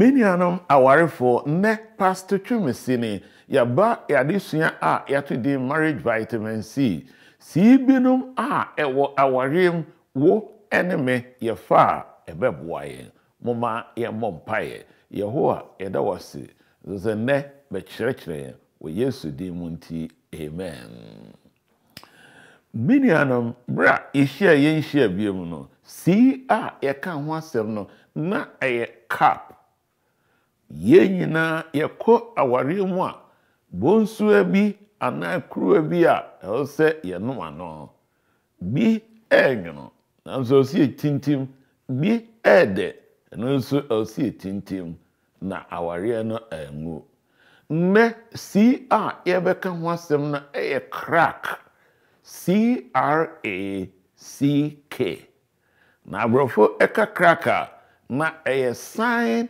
me nuanom awarefoɔ nnɛ pastor twemesini yɛba yɛadesua a yɛato din marriage vitamin c sii binom a ɛwɔ awareɛm wo ɛne me yɛfa a ɛbɛboa yɛn moma yɛmmɔ mpaeɛ yɛhowa yɛda wɔ se sɛ nnɛ bɛkyerɛkyerɛ yɛn wɔ yesu din mu nti amen me nuanom berɛ a yɛhyia yɛnhyia biom no sii a yɛka ho asɛm no na ɛyɛ cap Yie nyinaa yɛkɔ awareɛ mu a bonsuwa bi anaa kuruwa bi a ɛwɔ sɛ yɛnom ano bi ɛɛnwono nanso ɔsi yɛ tintim bi ɛɛdɛ ɛno nso ɔsi yɛ na awareɛ no ɛɛnwo nnɛ si a yɛbɛka ho asɛm no ɛyɛ crack c-r-a-c-k na aborɔfo ɛka crack a na ɛyɛ sign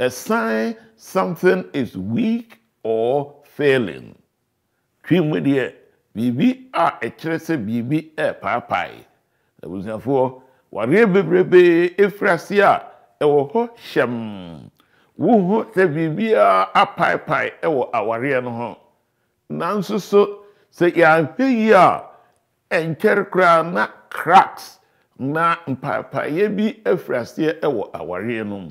a sign something is weak or failing. Twimu deɛ biribi a ɛkyerɛ sɛ biribi ɛrepaapae. Abusuafoɔ, wareɛ bebrebee efiri ase a ɛwɔ hɔ hyɛm. Wohu sɛ biribi a apaapae ɛwɔ awareɛ no ho. Nanso so, sɛ yɛahwɛ yie a, ɛnkyɛre koraa na cracks na mpaapaeɛ bi efiri aseɛ ɛwɔ awareɛ no mu.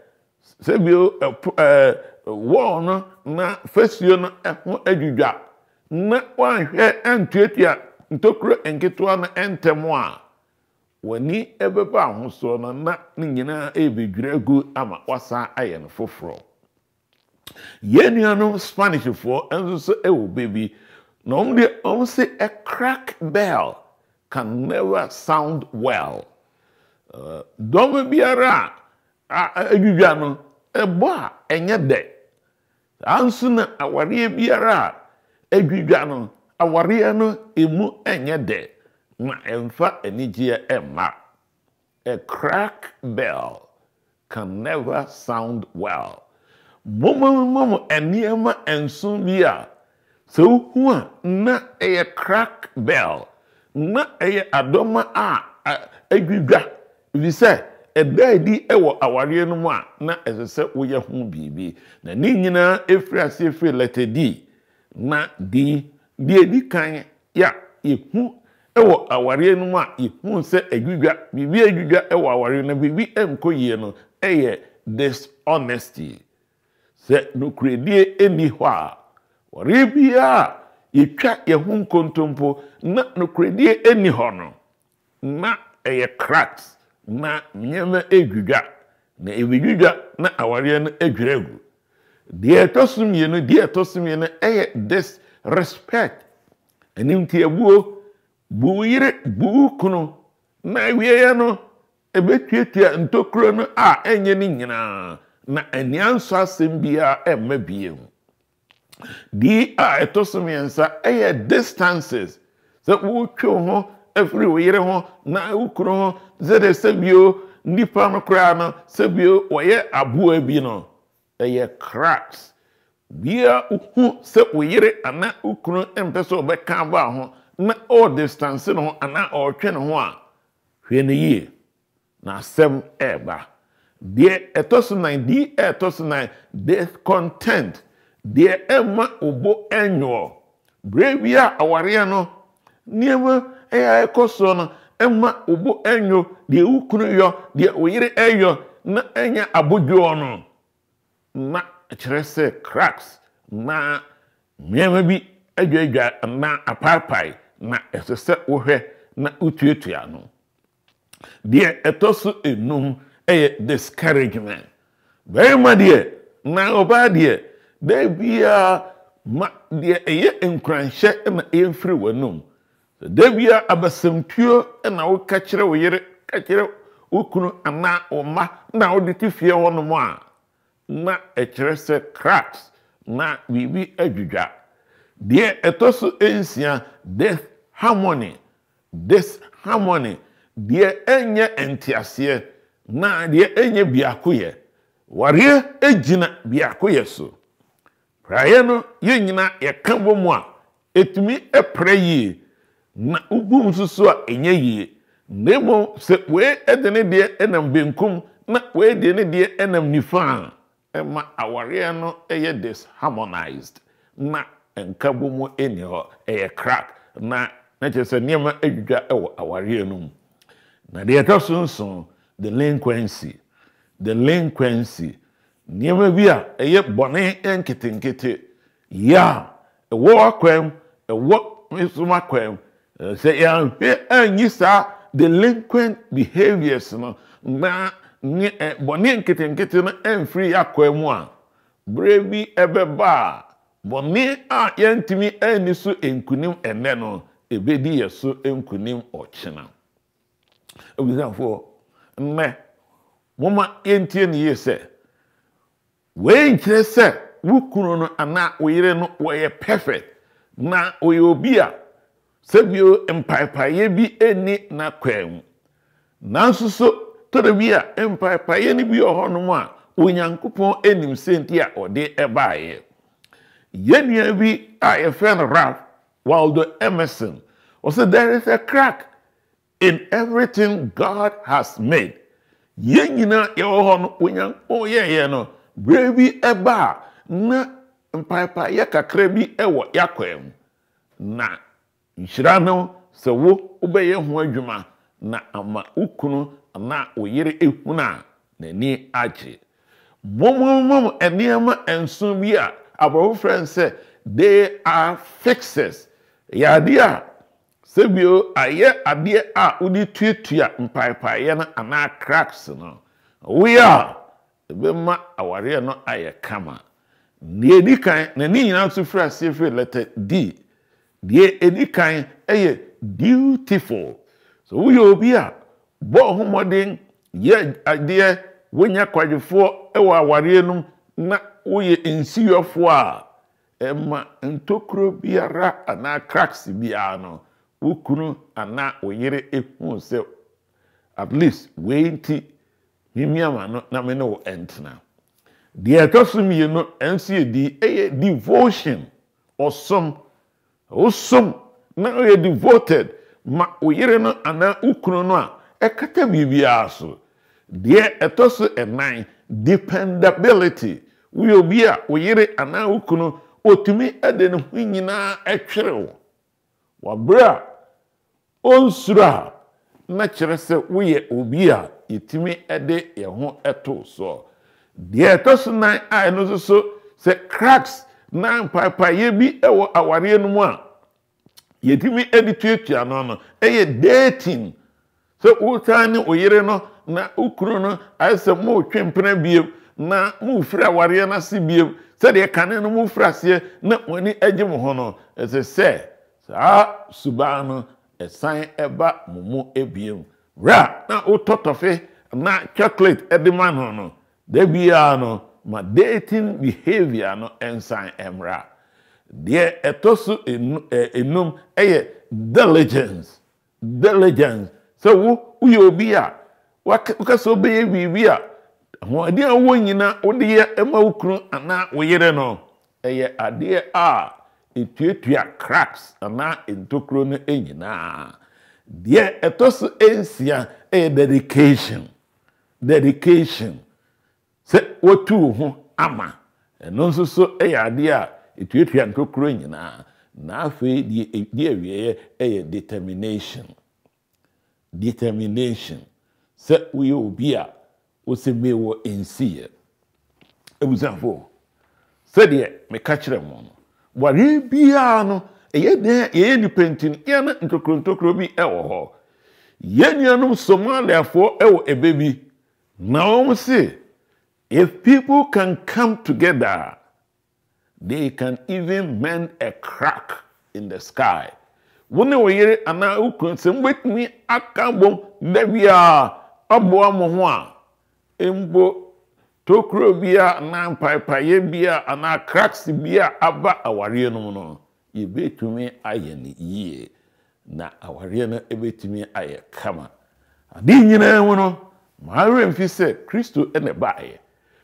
Sebi ɛɛ wɔɔl no na fesie no ɛho adwidwa na wɔanhwɛ ɛntuatua ntokuro nketewa no ɛntɛm a w'ani ɛbɛba ahosuo no na ne nyinaa ɛbɛdwira gu ama wasan ayɛ no foforɔ yɛn nuanom spanishfoɔ nso so ɛwɔ beebi na wɔn deɛ wɔn se a crack bell can never sound well uh, dɔm biara a adwidwa no ɛbɔ a ɛnyɛ dɛ saa nso na awareɛ biara a adwidwa no awareɛ no emu ɛnyɛ dɛ na ɛmfa anigyeɛ ɛmma a crack bell can never sound well mmomammom nneɛma nson bi a sɛ wohu a na ɛyɛ crack bell na ɛyɛ adɔma a adwidwa ebi sɛ. ɛda a ɛdi wɔ awareɛ no mu a na ɛsɛ sɛ woyɛ ho biribi na ne nyinaa efiri ase efiri lɛtɛ di na di deɛ ɛdi kan yɛ a wɔ awareɛ no mu a yɛhu sɛ adwidwa biribi adwidwa wɔ awareɛ no biribi nkɔ yie no yɛ dishonesty sɛ nokoredie nni hɔ a wɔre biara yɛtwa yɛn ho nkontompo na nokoredie nni hɔ no na ɛyɛ cracks. na nyɛ edwidwa na edwidwa na awareɛ no edwiri egu deɛ ɛtɔ so mmienu deɛ ɛtɔ so mmienu ɛyɛ dis disrespect animtiabuo buu yere buu kunu na awieɛ no ebetuatua ntokuro no a ɛnyɛ ne nyinaa na ania nso asɛm biara ɛmma bie mu di a ɛtɔ so mmiɛnsa ɛyɛ distances sɛ wotwe ho. efiri wɔyere ho na wokuro ho zede sɛbio nnipa no koraa no sɛbio wɔyɛ aboa bi no ɛyɛ cracks bia wohu sɛ woyere anaa wokuro mpɛ sɛ ɔbɛka baa ho na ɔɔdistanse ne ho anaa ɔɔtwe ne ho a hwɛ no yie na asɛm ɛɛba deɛ ɛtɔ so nan di ɛɛtɔ so nan discontent deɛ ɛma obo ɛnyoɔ bere bi a awareɛ no nneɛma Eya ɛkɔ no ema obo enyo deɛ wukunu yɔ deɛ oyere enyo na enya abodwoɔ no na kyerɛ sɛ cracks na nneɛma bi adwadwa na apaapae na ɛsɛ sɛ na wotuatua no deɛ ɛtɔ so enum ɛyɛ discouragement bɛrima deɛ na ɔbaa deɛ daabi a ma deɛ ɛyɛ nkuranhyɛ na ɛyɛ mfiri w'anum da abasamtuo na woka kyerɛ wo yere ka kyerɛ wo kunu anaa wo mma na wode te fie hɔnom a na ɛkyerɛ sɛ cracks na biribi adwudwa deɛ ɛtɔ so nsia death harmony disharmony deɛ ɛnyɛ nteaseɛ na deɛ ɛnyɛ biako yɛ wareɛ gyina biako yɛ so praeɛ no yɛn nyinaa yɛka bɔ mu a ɛtumi ɛprɛ yie na ugwu nsusu a enye yie na mmom sɛ wee de ne deɛ ɛnam benkum na wee deɛ ne deɛ ɛnam nifa a ma awareɛ no yɛ disharmonized na nka bɔ mu ni hɔ ɛyɛ crack na na kyerɛ sɛ nneɛma adwidwa wɔ awareɛ no mu na dị ɛtɔ so nson delinquency delinquency nneɛma bi a ɛyɛ bɔne nketenkete yia ɛwɔ akwan ɛwɔ nsoma akwan. sɛ yɛanhwɛ anyi saa delinquent behaviors no na bɔne nketenkete no mfiri yɛakɔa mu a berɛ bi ɛbɛba a bɔne a yɛntumi anni so nkunim ɛnɛ no ɛbɛdi yɛ so nkunim ɔkyena abusafoɔ nnɛ moma yɛntie no yie sɛ wei nkyerɛ sɛ wo kunu no anaa wo yere no wɔyɛ perfect na wɔyɛ obi a sɛbio mpaepaeɛ bi ɛni n'akwan mu nanso so tɔdɔ bi a mpaepaeɛ no bi wɔ hɔnom a onyankopɔn anim senti a ɔde ɛbaeɛ yɛn nua bi a yɛfrɛ no ralph waldo emerson ɔsɛ there is a crack in everything god has made yɛn nyinaa yɛwɔ hɔ no onyankopɔn yɛyɛ no berɛ bi ɛba a na mpaepaeɛ kakra bi ɛwɔ yɛakwan mu na nhyira no sɛ wo wobɛyɛ ho adwuma na ama wo kunu anaa wo yere ehunu a n'ani agye mmommom nneɛma nson bi a aborɔfo frɛ sɛ they are fixes yɛ adeɛ a sɛbio ayɛ adeɛ a wode tuatua mpaepaeɛ no anaa cracks no woyɛ a ɛbɛma awareɛ no ayɛ kama deɛ ɛdi kan na ne nyinaa nso firi aseɛ firi letter d deɛ ɛdi kan yɛ dutiful so woyɛ obi a bɔ ɔhomɔden yɛ adeɛ wonya kwadwofoɔ wɔ awareɛ no na woyɛ nsiyɔfoɔ a ɛma ntokuro biara anaa cracks biara no wo kunu anaa wo yere ehu sɛ at least wei nti mimiama no na me ne wo ɛntena deɛ ɛtɔ so mmienu nso yɛ di yɛ devotion ɔsom. wosom na ɔyɛ devoted ma wo yere no anaa wo kunu no a ɛkata biribiara so deɛ ɛtɔ so ɛnan dependability woyɛ obi a wo anaa wo otumi ɛde ne ho nyinaa ɛtwere wo wabere a ɔnsuro a na kyerɛ sɛ woyɛ obi a yɛtumi ɛde yɛn ho ɛto soɔ deɛ ɛtɔ so nan a ɛno nso so sɛ cracks na mpaepaeɛ bi wɔ awareɛ no mu a yɛtumi de tuatua no no ɛyɛ deetin sɛ wosan ne oyere no na wokuro no ayɛ sɛ moretwe mpena biem na morefiri awareɛ no ase biem sɛdeɛ kane no morefiri aseɛ na w'ani agye mo ho no ɛsɛ sɛ saa subaa no ɛsan ba mo mu ebiem wura na wotɔtɔfe na chocolate ɛde ma no no dabiara no ma dating behavior no nsan mmra deɛ ɛtɔ so enum yɛ diligence diligence so wo obi a woka sɛ wobɛyɛ biribi a ahoɔden a wowɔ nyinaa wode yɛ ma wo kunu wo yere no ɛyɛ adeɛ a etuatua cracks anaa ntokuro no nyinaa deɛ ɛtɔ so nsia yɛ dedication dedication sɛ wɔtu wo ho ama ɛno nso so yɛ adeɛ a etuatua ntokuro nyinaa na afei deɛ e, awieɛ yɛ determination determination sɛ woyɛ obi a wosɛ mee wɔ nsiiɛ ebusuafo sɛdeɛ meka kyerɛ mo no wari biara no ɛyɛ den yɛyɛ nipa nti no yɛn no ntokuro ntokuro bi wɔ hɔ yɛn nuanom somaliafoɔ wɔ ɛbɛ bi na wɔn se. If people can come together, they can even mend a crack in the sky. Wo ne wo yere anaa wo kun sɛ mbɛtumi aka bom dɛbi a aboa mo ho a mbo tokuro bi a anaa mpaepaeɛ bi a anaa cracks bi a aba awareɛ no mu no yɛbɛtumi ayɛ ne yie na awareɛ no bɛtumi ayɛ kama. Ade nyinaa mu no maa werɛ mfi sɛ kristo na ɛbaeɛ.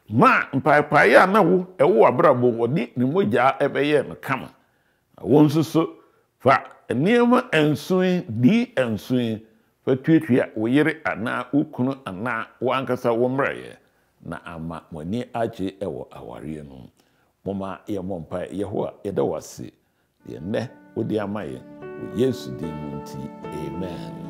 ma mpaepaeɛ a na wo ɛwɔ abrabɔ wɔde ne mogya ɛbɛyɛ no kama wo nso so fa nneɛma nson di nson fa tuatua wo yere anaa wo kunu anaa wankasa wo mmerɛyɛ na ama mo ani agye ɛwɔ awareɛ no moma yɛmmɔ mpae yɛho a yɛda wo ase deɛ nnɛ wode ama yɛn wɔ yesu din mu nti amen